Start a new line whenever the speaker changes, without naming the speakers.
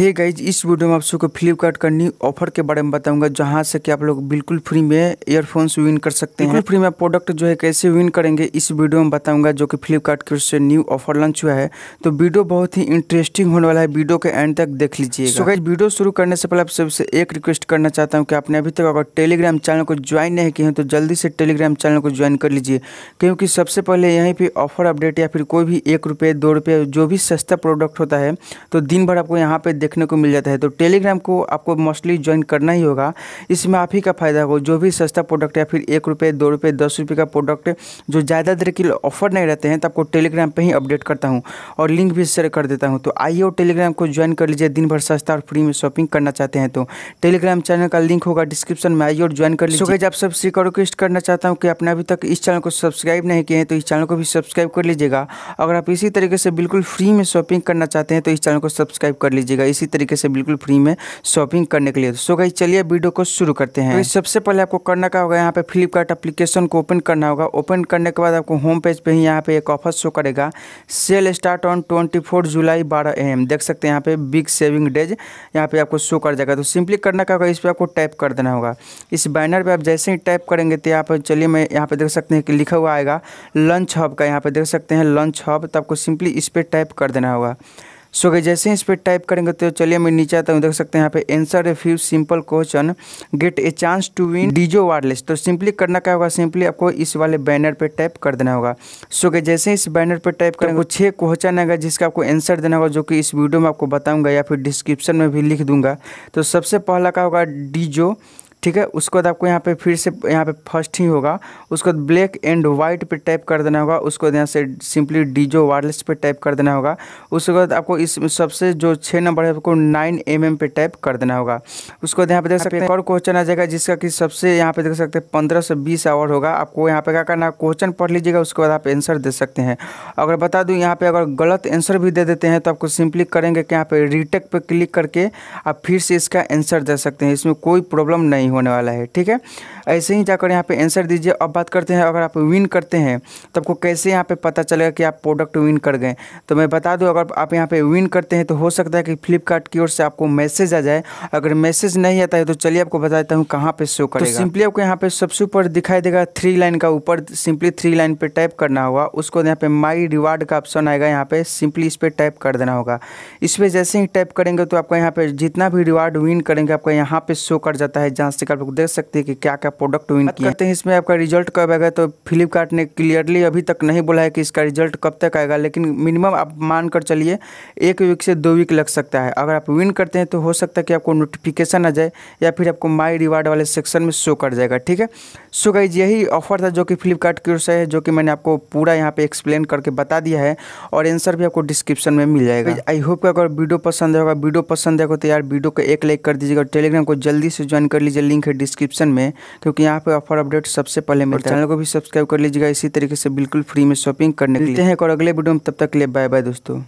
ये गाइज इस वीडियो में आप सबको फ्लिपकार्ट का न्यू ऑफर के बारे में बताऊंगा जहां से कि आप लोग बिल्कुल फ्री में ईयरफोन्स विन कर सकते हैं फ्री में प्रोडक्ट जो है कैसे विन करेंगे इस वीडियो में बताऊंगा जो कि फ्लिपकार्ट की ओर से न्यू ऑफर लॉन्च हुआ है तो वीडियो बहुत ही इंटरेस्टिंग होने वाला है वीडियो के एंड तक देख लीजिए सो गाइज वीडियो शुरू करने से पहले आप सबसे एक रिक्वेस्ट करना चाहता हूँ कि आपने अभी तक अगर टेलीग्राम चैनल को ज्वाइन नहीं किया है तो जल्दी से टेलीग्राम चैनल को ज्वाइन कर लीजिए क्योंकि सबसे पहले यहीं पर ऑफर अपडेट या फिर कोई भी एक रुपये दो रुपये जो भी सस्ता प्रोडक्ट होता है तो दिन भर आपको यहाँ पर देखने को मिल जाता है तो टेलीग्राम को आपको मोस्टली ज्वाइन करना ही होगा इसमें आप ही का फ़ायदा होगा जो भी सस्ता प्रोडक्ट या फिर एक रुपये दो रुपये दस रुपये का प्रोडक्ट जो ज़्यादा देर के ऑफर नहीं रहते हैं तो आपको टेलीग्राम पर ही अपडेट करता हूँ और लिंक भी शेयर कर देता हूँ तो आइए और टेलीग्राम को ज्वाइन कर लीजिए दिन भर सस्ता और फ्री में शॉपिंग करना चाहते हैं तो टेलीग्राम चैनल का लिंक होगा डिस्क्रिप्शन में आइए और ज्वाइन कर लीजिए आप सबसे रिक्वेस्ट करना चाहता हूँ कि आपने अभी तक इस चैनल को सब्सक्राइब नहीं किए हैं तो इस चैनल को भी सब्सक्राइब कर लीजिएगा अगर आप इसी तरीके से बिल्कुल फ्री में शॉपिंग करना चाहते हैं तो इस चैनल को सब्सक्राइब कर लीजिएगा इस इसी तरीके से बिल्कुल फ्री में शॉपिंग करने के लिए सो गई चलिए वीडियो को शुरू करते हैं तो सबसे पहले आपको करना क्या होगा यहाँ पे फ्लिपकार्ट एप्लीकेशन को ओपन करना होगा ओपन करने के बाद आपको होम पेज पर ही यहाँ पे एक ऑफर शो करेगा sale start on twenty July बारह एम देख सकते हैं यहाँ पे बिग सेविंग डेज यहाँ पे आपको शो कर जाएगा तो सिंपली करना क्या होगा इस पर आपको टाइप कर देना होगा इस बैनर पर आप जैसे ही टाइप करेंगे तो यहाँ पर चलिए मैं यहाँ पे देख सकते हैं कि लिखा हुआ आएगा लंच हब का यहाँ पे देख सकते हैं लंच हब तो आपको सिंपली इस पर टाइप कर देना होगा सो so, जैसे ही इस पर टाइप करेंगे तो चलिए मैं नीचे आता हूँ देख सकते हैं यहाँ पे answer a few simple question get a chance to win Dizo wireless तो सिंपली करना क्या होगा सिंपली आपको इस वाले बैनर पे टाइप कर देना होगा सो so, जैसे इस बैनर पे टाइप करेंगे तो छः क्वेश्चन आएगा जिसका आपको एंसर देना होगा जो कि इस वीडियो में आपको बताऊँगा या फिर डिस्क्रिप्शन में भी लिख दूंगा तो सबसे पहला क्या होगा डीजो ठीक है उसके बाद आपको यहाँ पे फिर से यहाँ पे फर्स्ट ही होगा उसके बाद ब्लैक एंड वाइट पे टाइप कर देना होगा उसको यहाँ से सिंपली डीजो वायरलेस पे टाइप कर देना होगा उसके बाद आपको इस सबसे जो छः नंबर है आपको नाइन एम एम पे टाइप कर देना होगा उसके बाद यहाँ पे देख सकते हैं और क्वेश्चन आ जाएगा जिसका कि सबसे यहाँ पे देख सकते हैं पंद्रह से बीस आवर होगा आपको यहाँ पे क्या करना है क्वेश्चन पढ़ लीजिएगा उसके बाद आप आंसर दे सकते हैं अगर बता दूँ यहाँ पर अगर गलत आंसर भी दे देते हैं तो आपको सिंपली करेंगे कि यहाँ पर रिटेक पर क्लिक करके आप फिर से इसका आंसर दे सकते हैं इसमें कोई प्रॉब्लम नहीं नहीं होने वाला है ठीक है ऐसे ही जाकर यहाँ पे आंसर दीजिए अब बात करते हैं अगर आप विन करते हैं तो आपको कैसे यहाँ पे पता चलेगा कि आप प्रोडक्ट विन कर गए तो मैं बता दूँ अगर आप यहाँ पे विन करते हैं तो हो सकता है कि फ्लिपकार्ट की ओर से आपको मैसेज आ जाए अगर मैसेज नहीं आता है तो चलिए आपको बता देता हूँ कहाँ पर शो करें तो सिंपली आपको यहाँ पर सबसे ऊपर दिखाई देगा थ्री लाइन का ऊपर सिंपली थ्री लाइन पर टाइप करना होगा उसको यहाँ पर माई रिवार्ड का ऑप्शन आएगा यहाँ पर सिंपली इस पर टाइप कर देना होगा इस पर जैसे ही टाइप करेंगे तो आपका यहाँ पर जितना भी रिवार्ड विन करेंगे आपका यहाँ पर शो कर जाता है जहाँ से आप लोग देख सकते हैं कि क्या क्या प्रोडक्ट विन किया करते हैं इसमें आपका रिजल्ट कब आएगा तो फ्लिपकार्ट ने क्लियरली अभी तक नहीं बोला है कि इसका रिजल्ट कब तक आएगा लेकिन मिनिमम आप मान कर चलिए एक वीक से दो वीक लग सकता है अगर आप विन करते हैं तो हो सकता है कि आपको नोटिफिकेशन आ जाए या फिर आपको माई रिवार्ड वाले सेक्शन में शो कर जाएगा ठीक है सो गाइज यही ऑफर था जो कि फ्लिपकार्ट की ओर से है जो कि मैंने आपको पूरा यहाँ पे एक्सप्लेन करके बता दिया है और आंसर भी आपको डिस्क्रिप्शन में मिल जाएगा आई होप अगर वीडियो पसंद होगा वीडियो पसंद है तो यार वीडियो को एक लाइक कर दीजिएगा टेलीग्राम को जल्दी से ज्वाइन कर लीजिए लिंक है डिस्क्रिप्शन में क्योंकि यहाँ पे ऑफर अपडेट सबसे पहले मिलता है चैनल को भी सब्सक्राइब कर लीजिएगा इसी तरीके से बिल्कुल फ्री में शॉपिंग करने के लिए हैं और अगले वीडियो में तब तक ले बाय बाय दोस्तों